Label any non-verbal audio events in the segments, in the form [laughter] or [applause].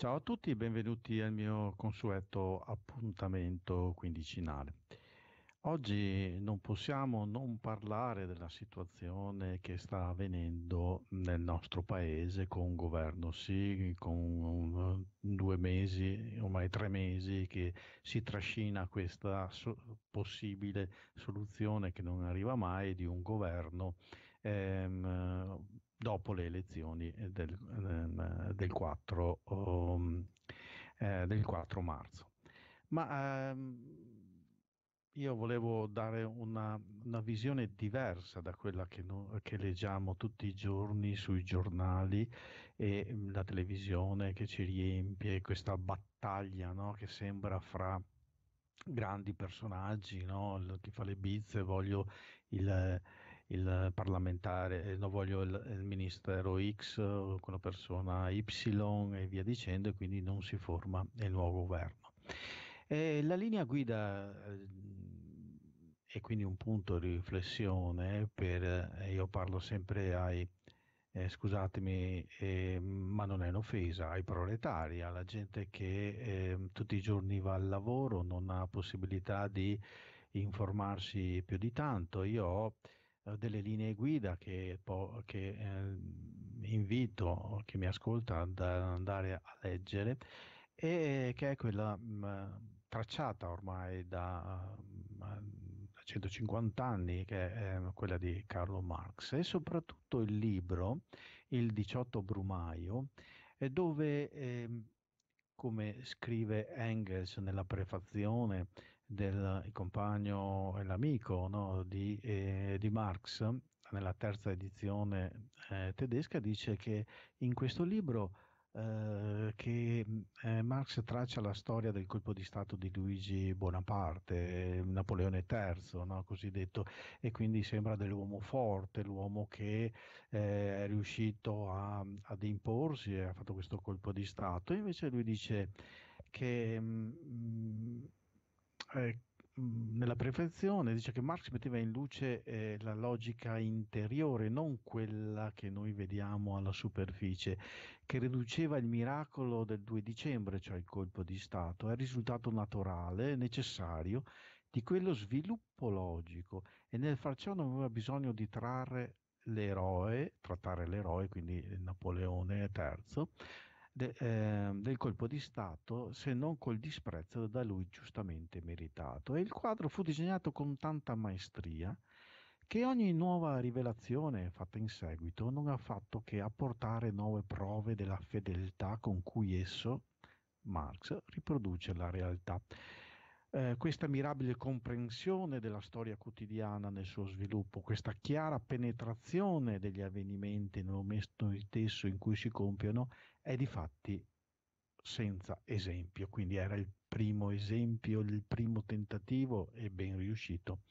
Ciao a tutti e benvenuti al mio consueto appuntamento quindicinale. Oggi non possiamo non parlare della situazione che sta avvenendo nel nostro paese con un governo sì, con due mesi, ormai tre mesi che si trascina questa so- possibile soluzione che non arriva mai di un governo ehm, dopo le elezioni eh, del, ehm, del, 4, um, eh, del 4, marzo. Ma ehm, io volevo dare una, una, visione diversa da quella che, no, che, leggiamo tutti i giorni sui giornali e mm, la televisione che ci riempie questa battaglia no, che sembra fra grandi personaggi, no? chi fa le bizze, voglio il il parlamentare, eh, non voglio il, il ministero X con eh, la persona Y e via dicendo, e quindi non si forma il nuovo governo. E la linea guida eh, è quindi un punto di riflessione per, eh, io parlo sempre ai eh, scusatemi, eh, ma non è un'offesa ai proletari, alla gente che eh, tutti i giorni va al lavoro, non ha possibilità di informarsi più di tanto. Io ho eh, delle linee guida che, po- che eh, invito chi mi ascolta ad andare a leggere e che è quella mh, mm, tracciata ormai da, mh, mm, 150 anni, che è ehm, quella di Carlo Marx, e soprattutto il libro, Il 18 Brumaio, eh, dove, eh, come scrive Engels nella prefazione, del compagno e l'amico no, di, eh, di, Marx nella terza edizione eh, tedesca dice che in questo libro eh, che eh, Marx traccia la storia del colpo di stato di Luigi Bonaparte, Napoleone III, no, cosiddetto, e quindi sembra dell'uomo forte, l'uomo che eh, è riuscito a, ad imporsi e ha fatto questo colpo di stato. invece lui dice che mh, mm, eh, mhmm, nella prefezione dice che Marx metteva in luce eh, la logica interiore, non quella che noi vediamo alla superficie, che riduceva il miracolo del 2 dicembre, cioè il colpo di Stato, al risultato naturale, necessario, di quello sviluppo logico e nel far ciò non aveva bisogno di trarre l'eroe, trattare l'eroe, quindi Napoleone III, de, eh, del colpo di Stato se non col disprezzo da lui giustamente meritato. E il quadro fu disegnato con tanta maestria che ogni nuova rivelazione fatta in seguito non ha fatto che apportare nuove prove della fedeltà con cui esso, Marx, riproduce la realtà. Eh, questa mirabile comprensione della storia quotidiana nel suo sviluppo, questa chiara penetrazione degli avvenimenti nel momento stesso in cui si compiono, è di fatti senza esempio, quindi era il primo esempio, il primo tentativo e ben riuscito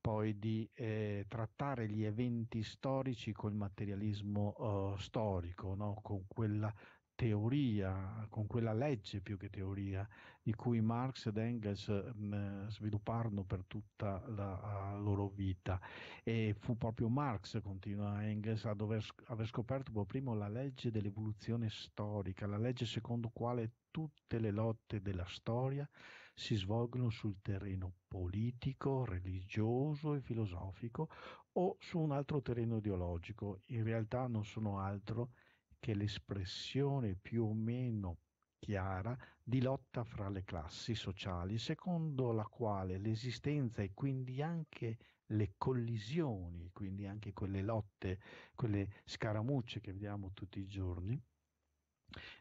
poi di eh, trattare gli eventi storici col materialismo eh, storico, no? con quella teoria, con quella legge più che teoria, di cui Marx ed Engels mh, eh, svilupparono per tutta la, la eh, loro vita. E fu proprio Marx, continua Engels, a dover aver scoperto per primo la legge dell'evoluzione storica, la legge secondo quale tutte le lotte della storia si svolgono sul terreno politico, religioso e filosofico o su un altro terreno ideologico. In realtà non sono altro che l'espressione più o meno chiara di lotta fra le classi sociali, secondo la quale l'esistenza e quindi anche le collisioni, quindi anche quelle lotte, quelle scaramucce che vediamo tutti i giorni,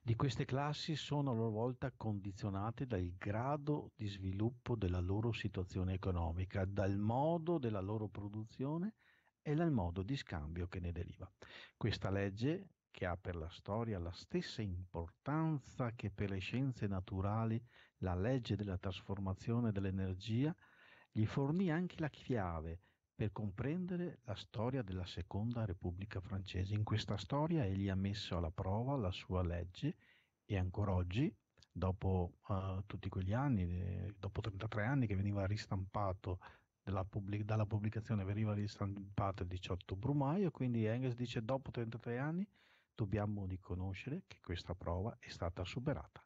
di queste classi sono a loro volta condizionate dal grado di sviluppo della loro situazione economica, dal modo della loro produzione e dal modo di scambio che ne deriva. Questa legge che ha per la storia la stessa importanza che per le scienze naturali la legge della trasformazione dell'energia, gli fornì anche la chiave per comprendere la storia della Seconda Repubblica Francese. In questa storia egli ha messo alla prova la sua legge e ancora oggi, dopo uh, tutti quegli anni, eh, dopo 33 anni che veniva ristampato Pubblic- dalla pubblicazione veniva ristampato il 18 Brumaio, quindi Engels dice dopo 33 anni dobbiamo riconoscere che questa prova è stata superata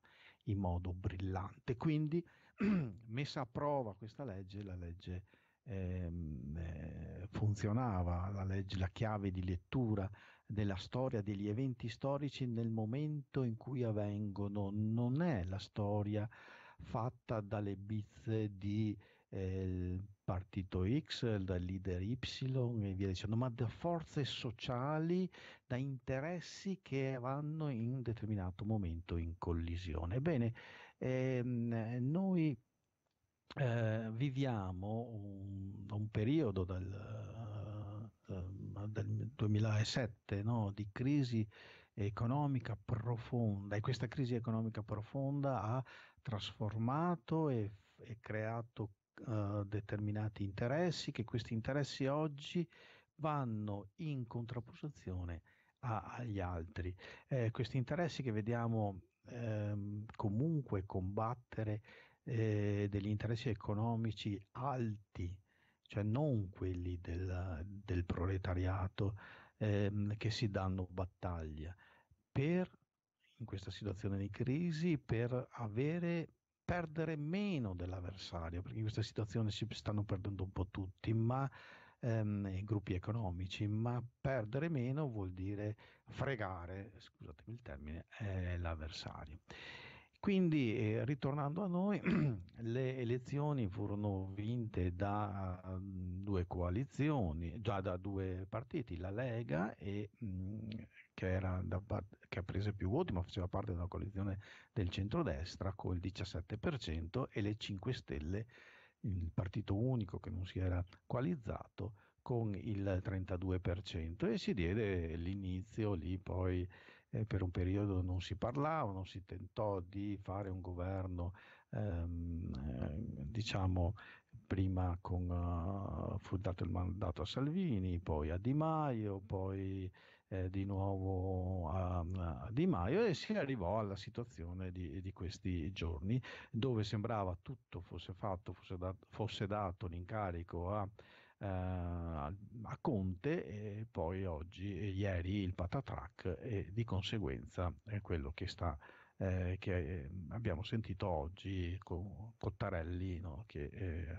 in modo brillante. Quindi [clears throat] messa a prova questa legge, la legge ehm, eh, funzionava, la, legge, la chiave di lettura della storia, degli eventi storici nel momento in cui avvengono, non è la storia fatta dalle bizze di eh, partito X, dal leader Y e via dicendo, ma da forze sociali, da interessi che vanno in un determinato momento in collisione. Ebbene, ehm, noi eh, viviamo un, un periodo dal, uh, del 2007 ehm, eh, no? di crisi economica profonda e questa crisi economica profonda ha trasformato e, e creato eh, determinati interessi, che questi interessi oggi vanno in contrapposizione a, agli altri. Eh, questi interessi che vediamo ehm, comunque combattere eh, degli interessi economici alti, cioè non quelli del, del proletariato ehm, che si danno battaglia per in questa situazione di crisi per avere perdere meno dell'avversario, perché in questa situazione si stanno perdendo un po' tutti, ma ehm, i gruppi economici, ma perdere meno vuol dire fregare, scusatemi il termine, eh, l'avversario. Quindi, eh, ritornando a noi, [clears throat] le elezioni furono vinte da uh, due coalizioni, già da due partiti, la Lega e mh, mm, che, part- che, ha preso più voti, ma faceva parte della coalizione del centrodestra con il 17% e le 5 Stelle, il partito unico che non si era coalizzato, con il 32% e si diede l'inizio lì poi eh, per un periodo non si parlava, non si tentò di fare un governo ehm, eh, diciamo prima con, uh, fu dato il mandato a Salvini, poi a Di Maio, poi eh, di nuovo a, a, Di Maio e si arrivò alla situazione di, di, questi giorni dove sembrava tutto fosse fatto, fosse, dat- fosse dato l'incarico a, eh, a Conte e poi oggi, e ieri, il patatrac e di conseguenza è quello che sta eh, che abbiamo sentito oggi con Cottarelli no? che eh,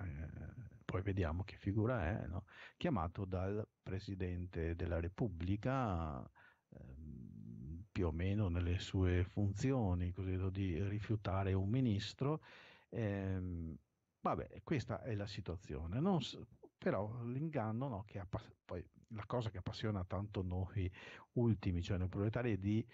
poi vediamo che figura è, no? chiamato dal Presidente della Repubblica ehm, più o meno nelle sue funzioni, così di rifiutare un ministro. Ehm, vabbè, questa è la situazione. Non, però l'inganno, no, che appass- poi la cosa che appassiona tanto noi ultimi, cioè noi proletari, è di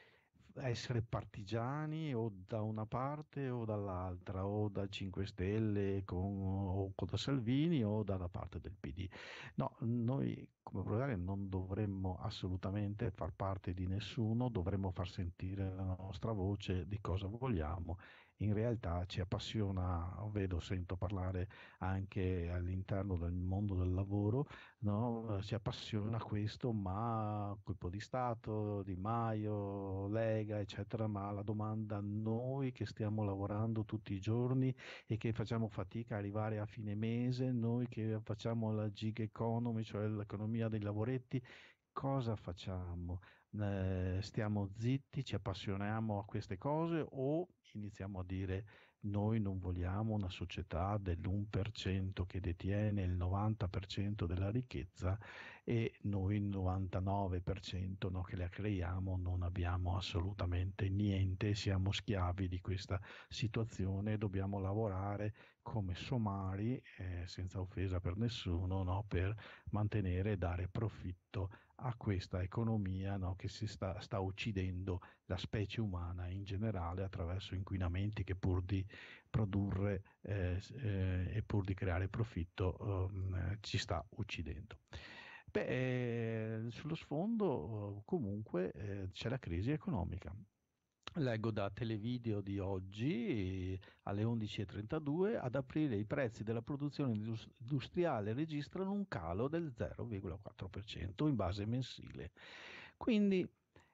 essere partigiani o da una parte o dall'altra, o da 5 Stelle con, o con da Salvini o dalla parte del PD. No, noi come Proviaria non dovremmo assolutamente far parte di nessuno, dovremmo far sentire la nostra voce di cosa vogliamo in realtà ci appassiona, vedo, sento parlare anche all'interno del mondo del lavoro, no? ci appassiona questo, ma colpo di Stato, Di Maio, Lega, eccetera, ma la domanda noi che stiamo lavorando tutti i giorni e che facciamo fatica a arrivare a fine mese, noi che facciamo la gig economy, cioè l'economia dei lavoretti, cosa facciamo? Eh, stiamo zitti, ci appassioniamo a queste cose o iniziamo a dire noi non vogliamo una società dell'1% che detiene il 90% della ricchezza e noi il 99% no, che la creiamo non abbiamo assolutamente niente, siamo schiavi di questa situazione, e dobbiamo lavorare come somari, eh, senza offesa per nessuno, no, per mantenere e dare profitto a questa economia no, che si sta, sta, uccidendo la specie umana in generale attraverso inquinamenti che pur di produrre eh, eh, e pur di creare profitto ehm, eh, ci sta uccidendo. Beh, eh, sullo sfondo comunque eh, c'è la crisi economica Leggo da Televideo di oggi alle 11.32 ad aprile i prezzi della produzione industriale registrano un calo del 0,4% in base mensile. Quindi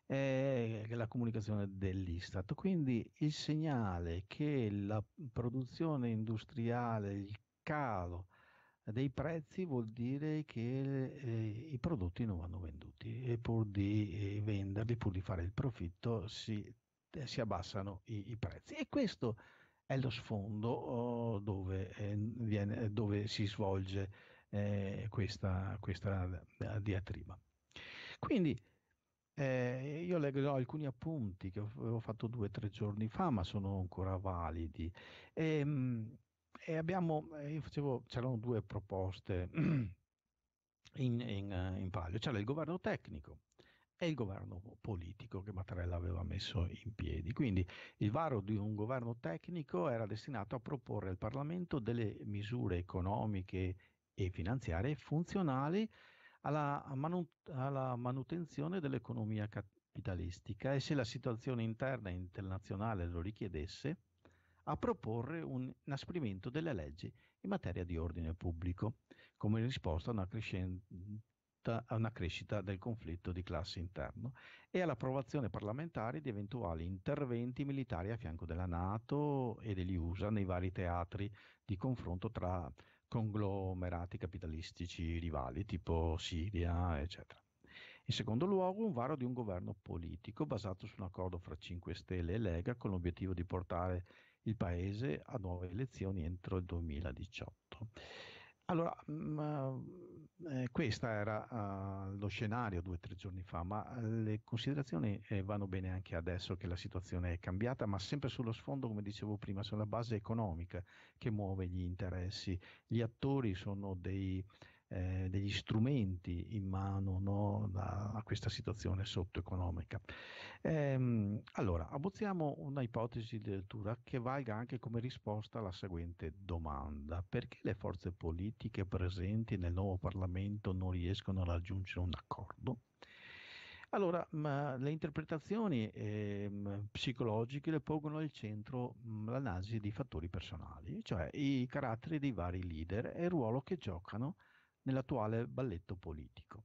è eh, la comunicazione dell'Istat. Quindi il segnale che la produzione industriale, il calo dei prezzi vuol dire che eh, i prodotti non vanno venduti e pur di eh, venderli, pur di fare il profitto, si eh, si abbassano i, i prezzi. E questo è lo sfondo oh, dove, eh, viene, eh, dove, si svolge eh, questa, questa, eh, diatriba. Quindi eh, io leggerò alcuni appunti che avevo fatto due o tre giorni fa, ma sono ancora validi. E, ehm, e abbiamo, facevo, c'erano due proposte [clears throat] in, in, in palio, c'era il governo tecnico e il governo politico che Mattarella aveva messo in piedi. Quindi il varo di un governo tecnico era destinato a proporre al Parlamento delle misure economiche e finanziarie funzionali alla, manut- alla manutenzione dell'economia capitalistica e se la situazione interna e internazionale lo richiedesse, a proporre un inasprimento delle leggi in materia di ordine pubblico, come risposta a una crescente dovuta a una crescita del conflitto di classe interno e all'approvazione parlamentare di eventuali interventi militari a fianco della Nato e degli USA nei vari teatri di confronto tra conglomerati capitalistici rivali tipo Siria, eccetera. In secondo luogo, un varo di un governo politico basato su un accordo fra 5 Stelle e Lega con l'obiettivo di portare il Paese a nuove elezioni entro il 2018. Allora, mh, mm, eh, questo era uh, lo scenario due o tre giorni fa, ma eh, le considerazioni eh, vanno bene anche adesso che la situazione è cambiata, ma sempre sullo sfondo, come dicevo prima, sulla base economica che muove gli interessi. Gli attori sono dei eh, degli strumenti in mano no, da, a questa situazione sottoeconomica. Ehm, allora, abbozziamo una ipotesi di lettura che valga anche come risposta alla seguente domanda: perché le forze politiche presenti nel nuovo Parlamento non riescono a raggiungere un accordo? Allora, le interpretazioni eh, psicologiche le pongono al centro mh, mm, l'analisi di fattori personali, cioè i caratteri dei vari leader e il ruolo che giocano nell'attuale balletto politico.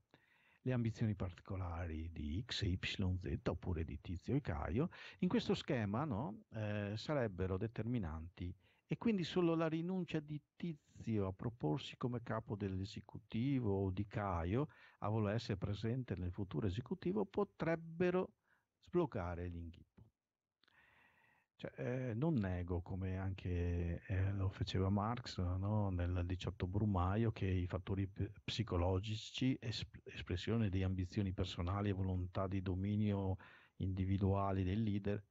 Le ambizioni particolari di X, Y, Z oppure di Tizio e Caio in questo schema no, eh, sarebbero determinanti e quindi solo la rinuncia di Tizio a proporsi come capo dell'esecutivo o di Caio a voler essere presente nel futuro esecutivo potrebbero sbloccare l'inghippo. Cioè, eh, non nego, come anche eh, lo faceva Marx no? nel 18 Brumaio, che i fattori p- psicologici, esp- espressione di ambizioni personali e volontà di dominio individuali del leader,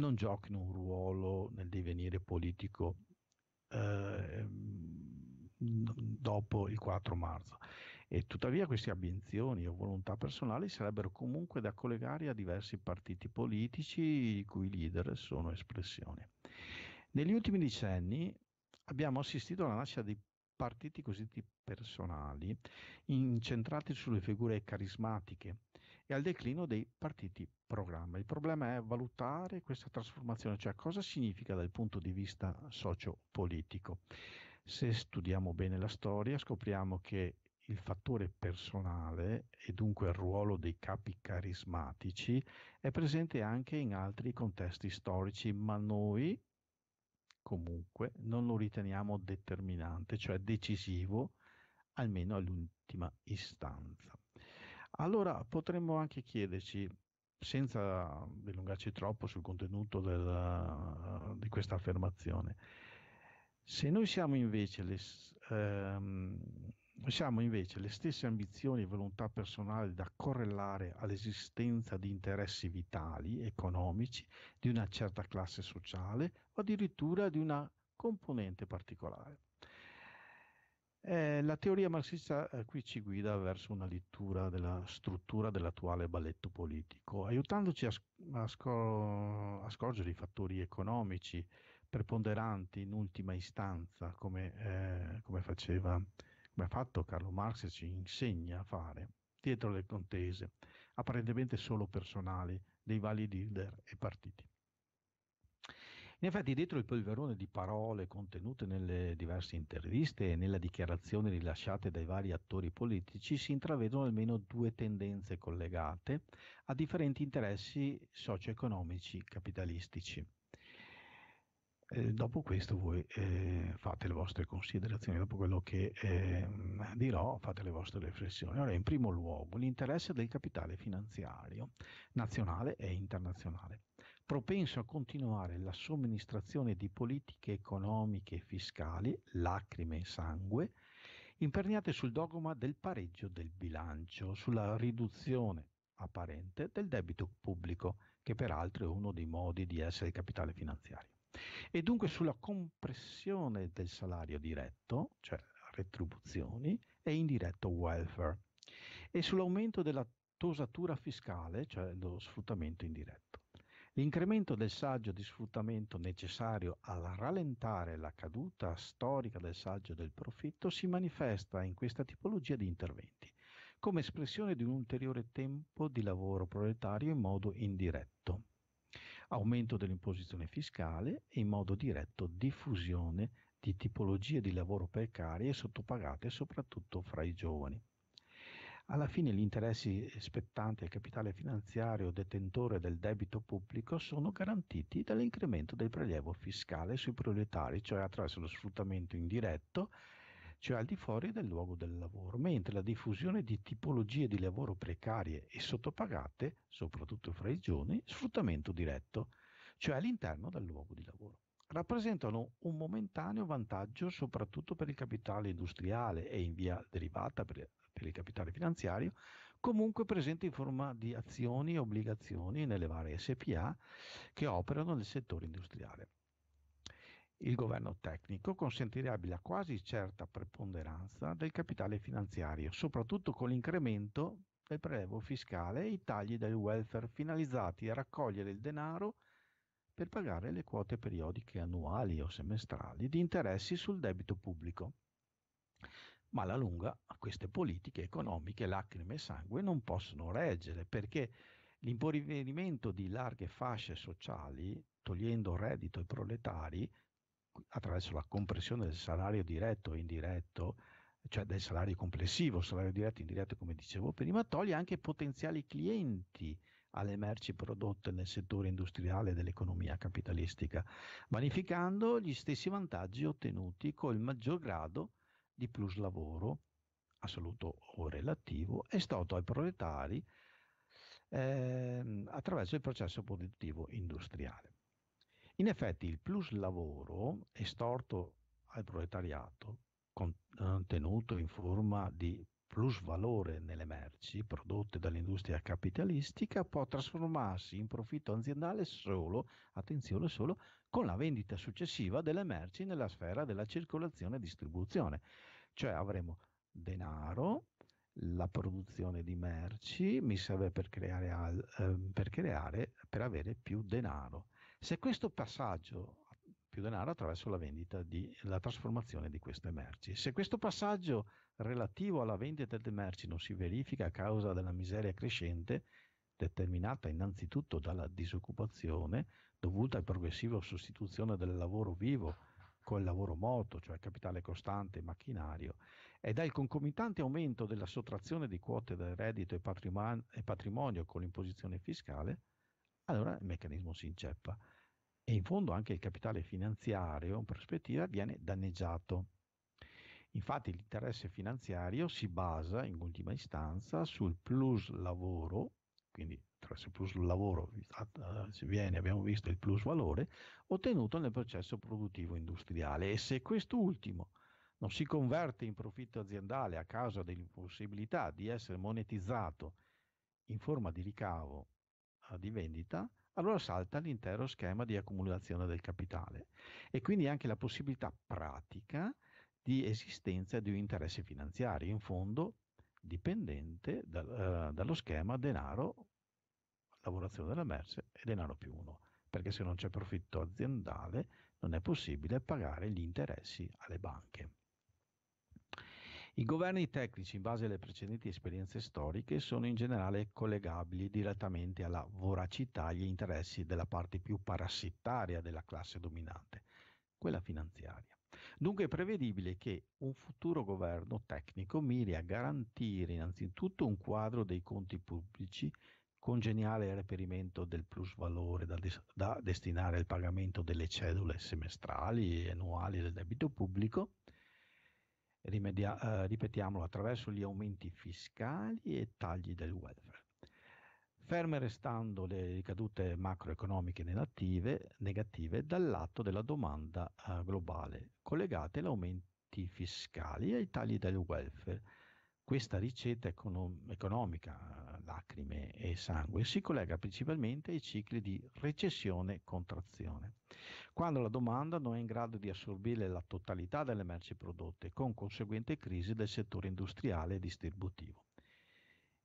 non giochino un ruolo nel divenire politico eh, ehm, dopo il 4 marzo. E tuttavia queste ambizioni o volontà personali sarebbero comunque da collegare a diversi partiti politici i cui leader sono espressione. Negli ultimi decenni abbiamo assistito alla nascita di partiti cosiddetti personali, incentrati sulle figure carismatiche e al declino dei partiti programma. Il problema è valutare questa trasformazione, cioè cosa significa dal punto di vista sociopolitico. Se studiamo bene la storia scopriamo che il fattore personale e dunque il ruolo dei capi carismatici è presente anche in altri contesti storici, ma noi comunque non lo riteniamo determinante, cioè decisivo, almeno all'ultima istanza. Allora potremmo anche chiederci, senza dilungarci troppo sul contenuto del, di questa affermazione, se noi siamo invece le, ehm, siamo invece le stesse ambizioni e volontà personali da correlare all'esistenza di interessi vitali, economici, di una certa classe sociale o addirittura di una componente particolare. Eh, la teoria marxista eh, qui ci guida verso una lettura della struttura dell'attuale balletto politico, aiutandoci a, a, scor- a scorgere i fattori economici preponderanti in ultima istanza, come, eh, come faceva come ha fatto Carlo Marx ci insegna a fare, dietro le contese, apparentemente solo personali, dei vari leader e partiti. In effetti, dietro il polverone di parole contenute nelle diverse interviste e nella dichiarazione rilasciate dai vari attori politici si intravedono almeno due tendenze collegate a differenti interessi socio-economici capitalistici dopo questo voi eh, fate le vostre considerazioni, dopo quello che eh, dirò fate le vostre riflessioni. Allora, in primo luogo, l'interesse del capitale finanziario nazionale e internazionale, propenso a continuare la somministrazione di politiche economiche e fiscali, lacrime e sangue, imperniate sul dogma del pareggio del bilancio, sulla riduzione apparente del debito pubblico, che peraltro è uno dei modi di essere capitale finanziario e dunque sulla compressione del salario diretto, cioè retribuzioni, e indiretto welfare, e sull'aumento della tosatura fiscale, cioè lo sfruttamento indiretto. L'incremento del saggio di sfruttamento necessario a rallentare la caduta storica del saggio del profitto si manifesta in questa tipologia di interventi, come espressione di un ulteriore tempo di lavoro proletario in modo indiretto aumento dell'imposizione fiscale e in modo diretto diffusione di tipologie di lavoro precarie e sottopagate soprattutto fra i giovani. Alla fine gli interessi spettanti al capitale finanziario detentore del debito pubblico sono garantiti dall'incremento del prelievo fiscale sui proletari, cioè attraverso lo sfruttamento indiretto cioè al di fuori del luogo del lavoro, mentre la diffusione di tipologie di lavoro precarie e sottopagate, soprattutto fra i giovani, sfruttamento diretto, cioè all'interno del luogo di lavoro. Rappresentano un momentaneo vantaggio soprattutto per il capitale industriale e in via derivata per, per il capitale finanziario, comunque presente in forma di azioni e obbligazioni nelle varie SPA che operano nel settore industriale. Il governo tecnico consentirebbe la quasi certa preponderanza del capitale finanziario, soprattutto con l'incremento del prelevo fiscale e i tagli del welfare finalizzati a raccogliere il denaro per pagare le quote periodiche annuali o semestrali di interessi sul debito pubblico. Ma alla lunga queste politiche economiche, lacrime e sangue, non possono reggere perché l'impoverimento di larghe fasce sociali, togliendo reddito ai proletari, attraverso la compressione del salario diretto e indiretto, cioè del salario complessivo, salario diretto e indiretto come dicevo prima, toglie anche potenziali clienti alle merci prodotte nel settore industriale dell'economia capitalistica, vanificando gli stessi vantaggi ottenuti col maggior grado di plus lavoro assoluto o relativo è stato ai proletari eh, attraverso il processo produttivo industriale. In effetti il plus lavoro estorto al proletariato, contenuto eh, in forma di plus valore nelle merci prodotte dall'industria capitalistica, può trasformarsi in profitto aziendale solo, attenzione solo, con la vendita successiva delle merci nella sfera della circolazione e distribuzione. Cioè avremo denaro, la produzione di merci mi serve per creare, eh, per, creare per avere più denaro. Se questo passaggio più denaro attraverso la vendita di la trasformazione di queste merci. Se questo passaggio relativo alla vendita delle merci non si verifica a causa della miseria crescente, determinata innanzitutto dalla disoccupazione dovuta al progressivo sostituzione del lavoro vivo col lavoro morto, cioè capitale costante e macchinario, e dal concomitante aumento della sottrazione di quote del reddito e, patrimonio, e patrimonio con l'imposizione fiscale, allora il meccanismo si inceppa e in fondo anche il capitale finanziario in prospettiva viene danneggiato. Infatti l'interesse finanziario si basa in ultima istanza sul plus lavoro, quindi attraverso il plus lavoro si esatto, eh, viene, abbiamo visto, il plus valore ottenuto nel processo produttivo industriale e se quest'ultimo non si converte in profitto aziendale a causa dell'impossibilità di essere monetizzato in forma di ricavo di vendita, allora salta l'intero schema di accumulazione del capitale e quindi anche la possibilità pratica di esistenza di un interesse finanziario, in fondo dipendente da, eh, dallo schema denaro, lavorazione della merce e denaro più uno, perché se non c'è profitto aziendale non è possibile pagare gli interessi alle banche. I governi tecnici, in base alle precedenti esperienze storiche, sono in generale collegabili direttamente alla voracità e agli interessi della parte più parassitaria della classe dominante, quella finanziaria. Dunque è prevedibile che un futuro governo tecnico miri a garantire innanzitutto un quadro dei conti pubblici con geniale reperimento del plusvalore da, des- da destinare al pagamento delle cedole semestrali e annuali del debito pubblico, rimedia- eh, ripetiamolo, attraverso gli aumenti fiscali e tagli del welfare. Ferme restando le ricadute macroeconomiche negative, negative dal lato della domanda eh, globale, collegate agli aumenti fiscali e ai tagli del welfare, questa ricetta economica, lacrime e sangue, si collega principalmente ai cicli di recessione contrazione, quando la domanda non è in grado di assorbire la totalità delle merci prodotte, con conseguente crisi del settore industriale e distributivo.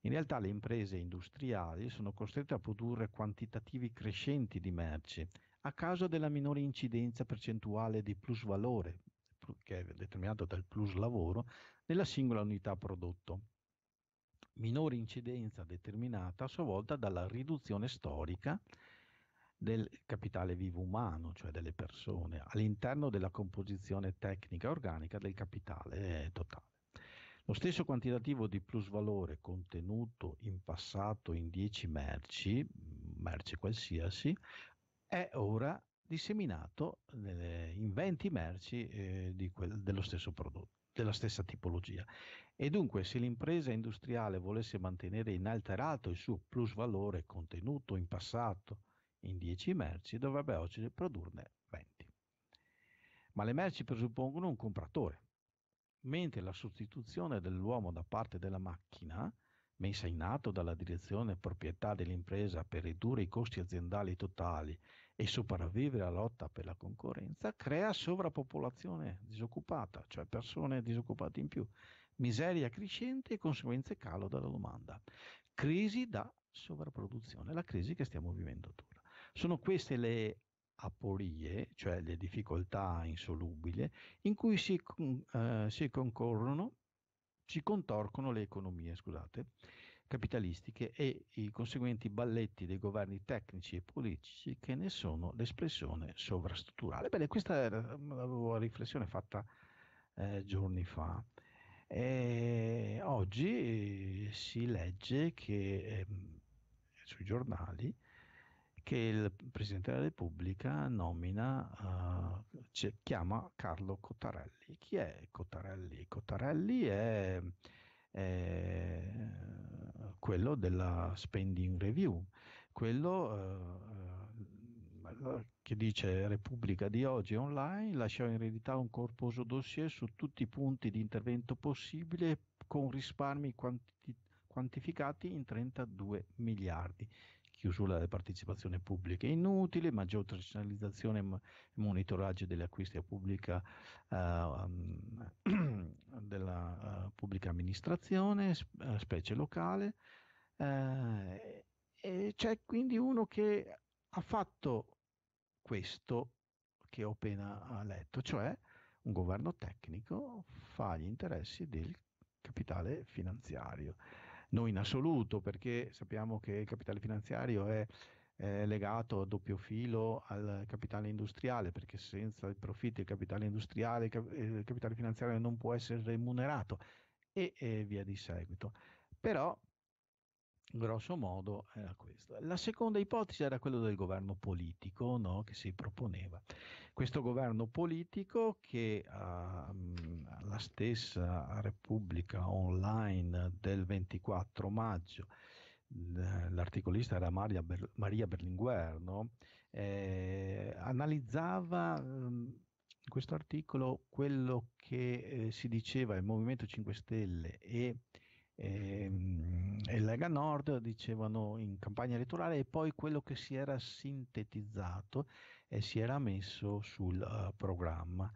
In realtà le imprese industriali sono costrette a produrre quantitativi crescenti di merci a causa della minore incidenza percentuale di plusvalore che è determinato dal plus lavoro, nella singola unità prodotto. Minore incidenza determinata a sua volta dalla riduzione storica del capitale vivo umano, cioè delle persone, all'interno della composizione tecnica organica del capitale eh, totale. Lo stesso quantitativo di plusvalore contenuto in passato in 10 merci, mm, merci qualsiasi, è ora disseminato eh, in 20 merci eh, quel, dello stesso prodotto della stessa tipologia. E dunque, se l'impresa industriale volesse mantenere inalterato il suo plus valore contenuto in passato in 10 merci, dovrebbe oggi produrne 20. Ma le merci presuppongono un compratore, mentre la sostituzione dell'uomo da parte della macchina, messa in atto dalla direzione proprietà dell'impresa per ridurre i costi aziendali totali e sopravvive alla lotta per la concorrenza, crea sovrappopolazione disoccupata, cioè persone disoccupate in più, miseria crescente e conseguenze calo della domanda, crisi da sovrapproduzione, la crisi che stiamo vivendo ora. Sono queste le aporie, cioè le difficoltà insolubili, in cui si, eh, si concorrono si contorcono le economie, scusate, capitalistiche e i conseguenti balletti dei governi tecnici e politici che ne sono l'espressione sovrastrutturale. Bene, questa era una riflessione fatta eh, giorni fa. E oggi si legge che, eh, sui giornali che il Presidente della Repubblica nomina, eh, chiama Carlo Cottarelli. Chi è Cottarelli? Cottarelli è eh, quello della spending review, quello eh, eh che dice Repubblica di oggi online, lasciò in eredità un corposo dossier su tutti i punti di intervento possibile con risparmi quanti- quantificati in 32 miliardi chiusura delle partecipazioni pubbliche inutili, maggior tradizionalizzazione e monitoraggio degli acquisti a pubblica, uh, [clears throat] della uh, pubblica amministrazione, sp- eh, specie locale. Uh, e c'è quindi uno che ha fatto questo che ho appena letto, cioè un governo tecnico fa gli interessi del capitale finanziario noi in assoluto, perché sappiamo che il capitale finanziario è eh, legato a doppio filo al capitale industriale, perché senza i profitti il capitale industriale, eh, il capitale finanziario non può essere remunerato e, e via di seguito. Però grosso modo era questa. La seconda ipotesi era quella del governo politico no, che si proponeva. Questo governo politico che uh, la stessa Repubblica Online del 24 maggio l'articolista era Maria, Ber- Maria Berlinguer, no? eh, analizzava um, ehm, in questo articolo quello che eh, si diceva il Movimento 5 Stelle e Ehm, e, e Lega Nord dicevano in campagna elettorale e poi quello che si era sintetizzato e si era messo sul uh, programma.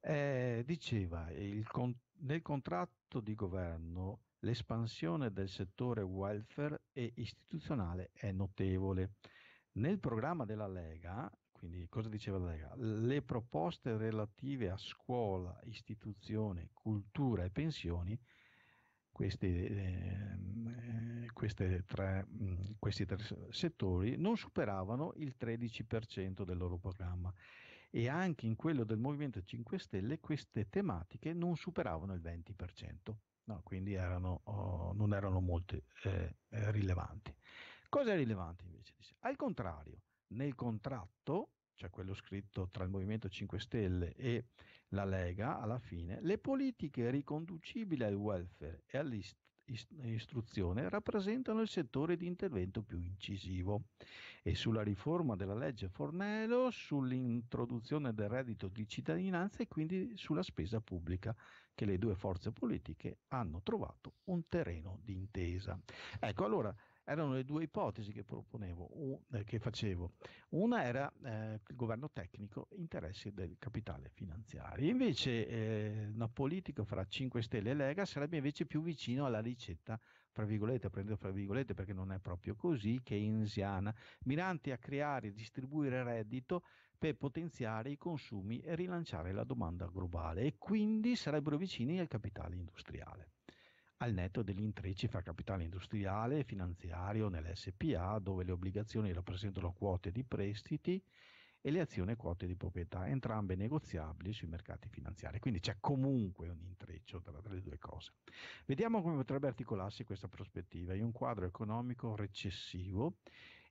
Eh, diceva con- nel contratto di governo l'espansione del settore welfare e istituzionale è notevole. Nel programma della Lega, quindi cosa diceva la Lega? Le proposte relative a scuola, istituzione, cultura e pensioni questi, ehm, eh, tre, mm, questi, tre, settori non superavano il 13% del loro programma e anche in quello del Movimento 5 Stelle queste tematiche non superavano il 20%, no? quindi erano, oh, non erano molto eh, eh, rilevanti. Cosa è rilevante invece? Al contrario, nel contratto cioè quello scritto tra il Movimento 5 Stelle e la Lega, alla fine, le politiche riconducibili al welfare e all'istruzione rappresentano il settore di intervento più incisivo e sulla riforma della legge Fornello, sull'introduzione del reddito di cittadinanza e quindi sulla spesa pubblica che le due forze politiche hanno trovato un terreno d'intesa. Ecco, allora erano le due ipotesi che proponevo, eh, che facevo. Una era eh, il governo tecnico, interessi del capitale finanziario. Invece eh, una politica fra 5 Stelle e Lega sarebbe invece più vicino alla ricetta, fra virgolette, prendo fra virgolette perché non è proprio così, keynesiana, mirante a creare e distribuire reddito per potenziare i consumi e rilanciare la domanda globale e quindi sarebbero vicini al capitale industriale al netto degli intrecci fra capitale industriale e finanziario nell'SPA, dove le obbligazioni rappresentano quote di prestiti e le azioni quote di proprietà, entrambe negoziabili sui mercati finanziari. Quindi c'è comunque un intreccio tra, tra le due cose. Vediamo come potrebbe articolarsi questa prospettiva in un quadro economico recessivo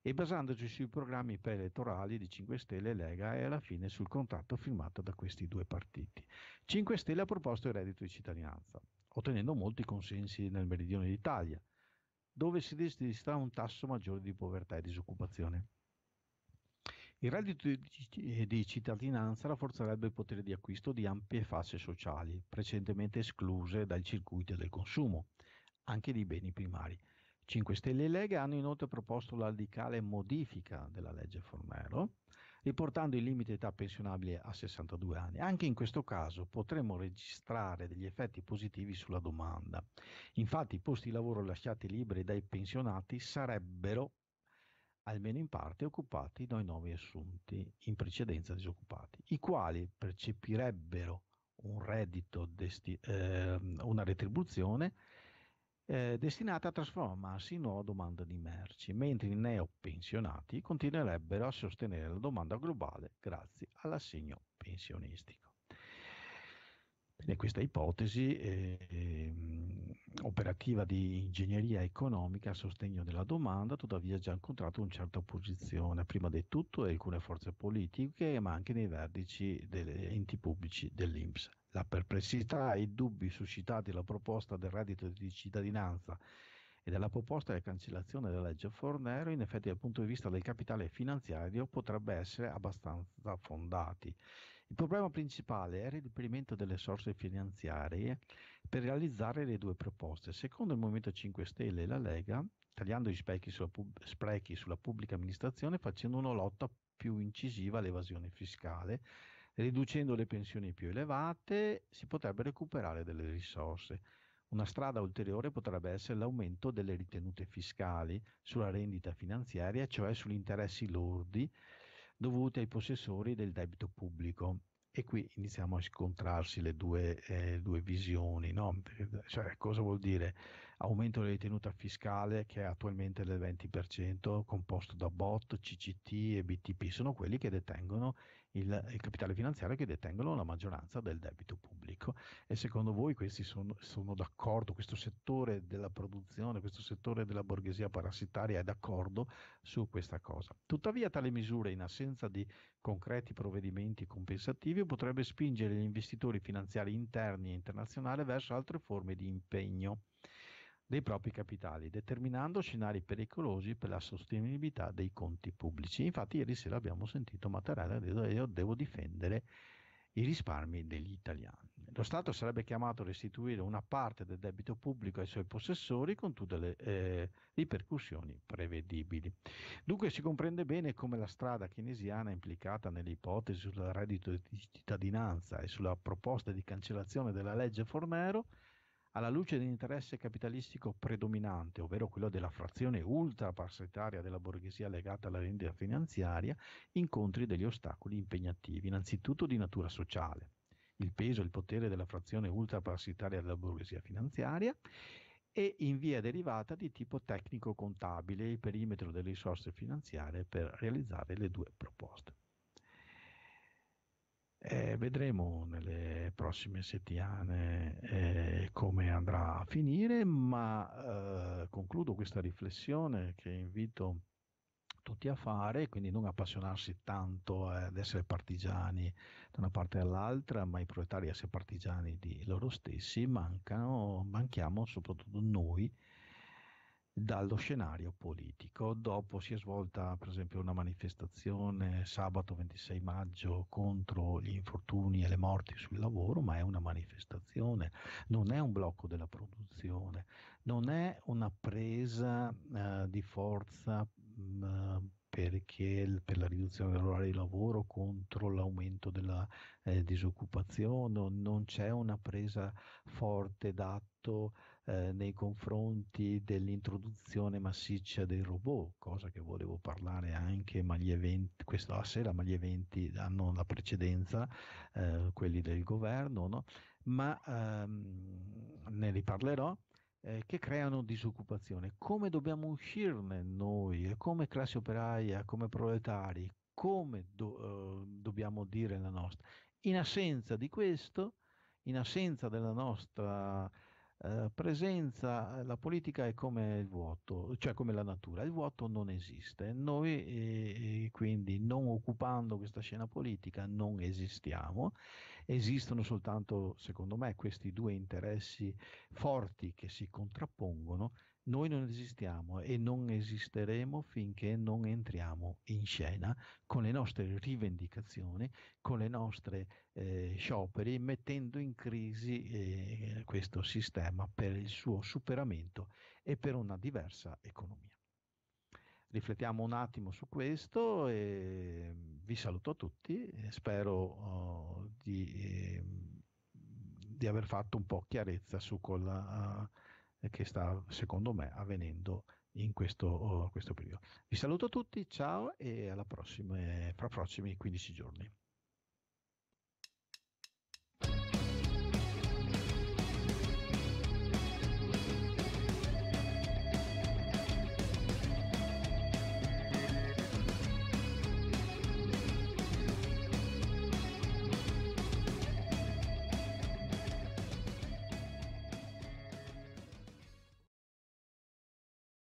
e basandoci sui programmi preelettorali di 5 Stelle e Lega e alla fine sul contratto firmato da questi due partiti. 5 Stelle ha proposto il reddito di cittadinanza, ottenendo molti consensi nel meridione d'Italia, dove si registra un tasso maggiore di povertà e disoccupazione. Il reddito di cittadinanza rafforzerebbe il potere di acquisto di ampie fasce sociali, precedentemente escluse dal circuito del consumo, anche di beni primari, 5 Stelle e Lega hanno inoltre proposto la radicale modifica della legge Fornero, riportando il limite di età pensionabile a 62 anni. Anche in questo caso potremmo registrare degli effetti positivi sulla domanda. Infatti i posti di lavoro lasciati liberi dai pensionati sarebbero almeno in parte occupati dai nuovi assunti in precedenza disoccupati, i quali percepirebbero un reddito, desti- eh, una retribuzione eh, destinate a trasformarsi in nuova domanda di merci, mentre i neopensionati continuerebbero a sostenere la domanda globale grazie all'assegno pensionistico. Bene, questa ipotesi eh, operativa di ingegneria economica a sostegno della domanda, tuttavia ha già incontrato un certa opposizione, prima di tutto alcune forze politiche, ma anche nei vertici degli enti pubblici dell'Inps. La perplessità e i dubbi suscitati dalla proposta del reddito di cittadinanza e della proposta di cancellazione della legge Fornero, in effetti dal punto di vista del capitale finanziario, potrebbe essere abbastanza fondati. Il problema principale è il reperimento delle risorse finanziarie per realizzare le due proposte. Secondo il Movimento 5 Stelle e la Lega, tagliando gli sprechi sulla, pub- sprechi sulla pubblica amministrazione, facendo una lotta più incisiva all'evasione fiscale Riducendo le pensioni più elevate si potrebbe recuperare delle risorse. Una strada ulteriore potrebbe essere l'aumento delle ritenute fiscali sulla rendita finanziaria, cioè sugli interessi lordi dovuti ai possessori del debito pubblico. E qui iniziamo a scontrarsi le due, eh, due visioni. No? Cioè, cosa vuol dire aumento della ritenuta fiscale che è attualmente del 20%, composto da BOT, CCT e BTP? Sono quelli che detengono il, il capitale finanziario che detengono la maggioranza del debito pubblico. E secondo voi questi sono, sono d'accordo, questo settore della produzione, questo settore della borghesia parassitaria è d'accordo su questa cosa? Tuttavia tale misura, in assenza di concreti provvedimenti compensativi, potrebbe spingere gli investitori finanziari interni e internazionali verso altre forme di impegno dei propri capitali, determinando scenari pericolosi per la sostenibilità dei conti pubblici. Infatti ieri sera abbiamo sentito Mattarella dire io devo difendere i risparmi degli italiani. Lo Stato sarebbe chiamato a restituire una parte del debito pubblico ai suoi possessori con tutte le eh, ripercussioni prevedibili. Dunque si comprende bene come la strada keynesiana implicata nelle ipotesi sul reddito di cittadinanza e sulla proposta di cancellazione della legge Fornero alla luce dell'interesse capitalistico predominante, ovvero quello della frazione ultra parsettaria della borghesia legata alla rendita finanziaria, incontri degli ostacoli impegnativi, innanzitutto di natura sociale, il peso e il potere della frazione ultra parsettaria della borghesia finanziaria e in via derivata di tipo tecnico-contabile il perimetro delle risorse finanziarie per realizzare le due proposte. Eh, vedremo nelle prossime settimane eh, come andrà a finire, ma eh, concludo questa riflessione che invito tutti a fare, quindi non appassionarsi tanto eh, ad essere partigiani da una parte all'altra, ma i proletari a essere partigiani di loro stessi, mancano, manchiamo soprattutto noi dallo scenario politico. Dopo si è svolta per esempio una manifestazione sabato 26 maggio contro gli infortuni e le morti sul lavoro, ma è una manifestazione, non è un blocco della produzione, non è una presa eh, di forza. Mh, mm, perché per la riduzione dell'orario di lavoro contro l'aumento della eh, disoccupazione, non c'è una presa forte d'atto eh, nei confronti dell'introduzione massiccia dei robot, cosa che volevo parlare anche, ma eventi, questa sera, ma gli eventi hanno la precedenza, eh, quelli del governo, no? ma ehm, ne riparlerò. Eh, che creano disoccupazione. Come dobbiamo uscirne noi, come classe operaia, come proletari, come do, eh, dobbiamo dire la nostra. In assenza di questo, in assenza della nostra Ehm, presenza, la politica è come il vuoto, cioè come la natura, il vuoto non esiste, noi eh, eh, quindi non occupando questa scena politica non esistiamo, esistono soltanto secondo me questi due interessi forti che si contrappongono noi non esistiamo e non esisteremo finché non entriamo in scena con le nostre rivendicazioni, con le nostre eh, scioperi, mettendo in crisi eh, questo sistema per il suo superamento e per una diversa economia. Riflettiamo un attimo su questo e mm, vi saluto tutti, spero oh, di... Eh, di aver fatto un po' chiarezza su, quella, uh, che sta secondo me avvenendo in questo, oh, questo periodo. Vi saluto tutti, ciao e alla prossima, fra prossimi 15 giorni.